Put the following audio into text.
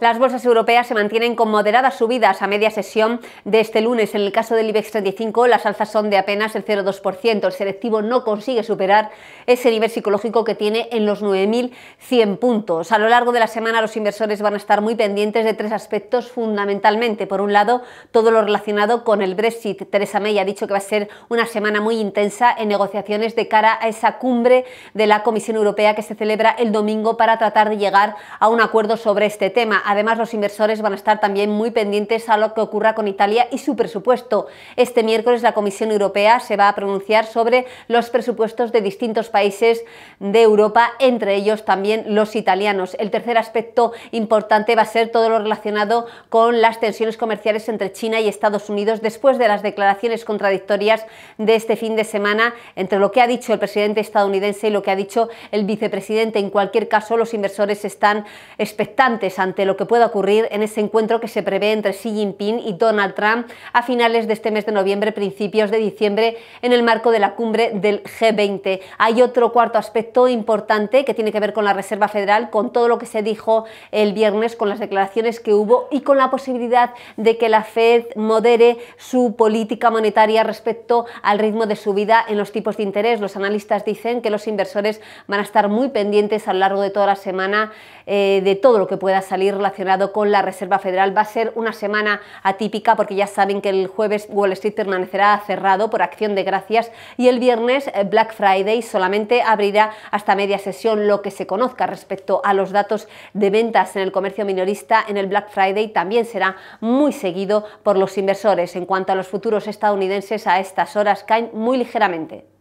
Las bolsas europeas se mantienen con moderadas subidas a media sesión de este lunes. En el caso del IBEX 35, las alzas son de apenas el 0,2%. El selectivo no consigue superar ese nivel psicológico que tiene en los 9.100 puntos. A lo largo de la semana, los inversores van a estar muy pendientes de tres aspectos fundamentalmente. Por un lado, todo lo relacionado con el Brexit. Teresa May ha dicho que va a ser una semana muy intensa en negociaciones de cara a esa cumbre de la Comisión Europea que se celebra el domingo para tratar de llegar a un acuerdo sobre este tema. Además, los inversores van a estar también muy pendientes a lo que ocurra con Italia y su presupuesto. Este miércoles la Comisión Europea se va a pronunciar sobre los presupuestos de distintos países de Europa, entre ellos también los italianos. El tercer aspecto importante va a ser todo lo relacionado con las tensiones comerciales entre China y Estados Unidos después de las declaraciones contradictorias de este fin de semana entre lo que ha dicho el presidente estadounidense y lo que ha dicho el vicepresidente. En cualquier caso, los inversores están expectantes ante lo que pueda ocurrir en ese encuentro que se prevé entre Xi Jinping y Donald Trump a finales de este mes de noviembre, principios de diciembre, en el marco de la cumbre del G20. Hay otro cuarto aspecto importante que tiene que ver con la Reserva Federal, con todo lo que se dijo el viernes, con las declaraciones que hubo y con la posibilidad de que la Fed modere su política monetaria respecto al ritmo de subida en los tipos de interés. Los analistas dicen que los inversores van a estar muy pendientes a lo largo de toda la semana eh, de todo lo que pueda salir relacionado con la Reserva Federal. Va a ser una semana atípica porque ya saben que el jueves Wall Street permanecerá cerrado por acción de gracias y el viernes eh, Black Friday solamente abrirá hasta media sesión lo que se conozca respecto a los datos de ventas en el comercio minorista en el Black Friday también será muy seguido por los inversores. En cuanto a los futuros estadounidenses a estas horas caen muy ligeramente.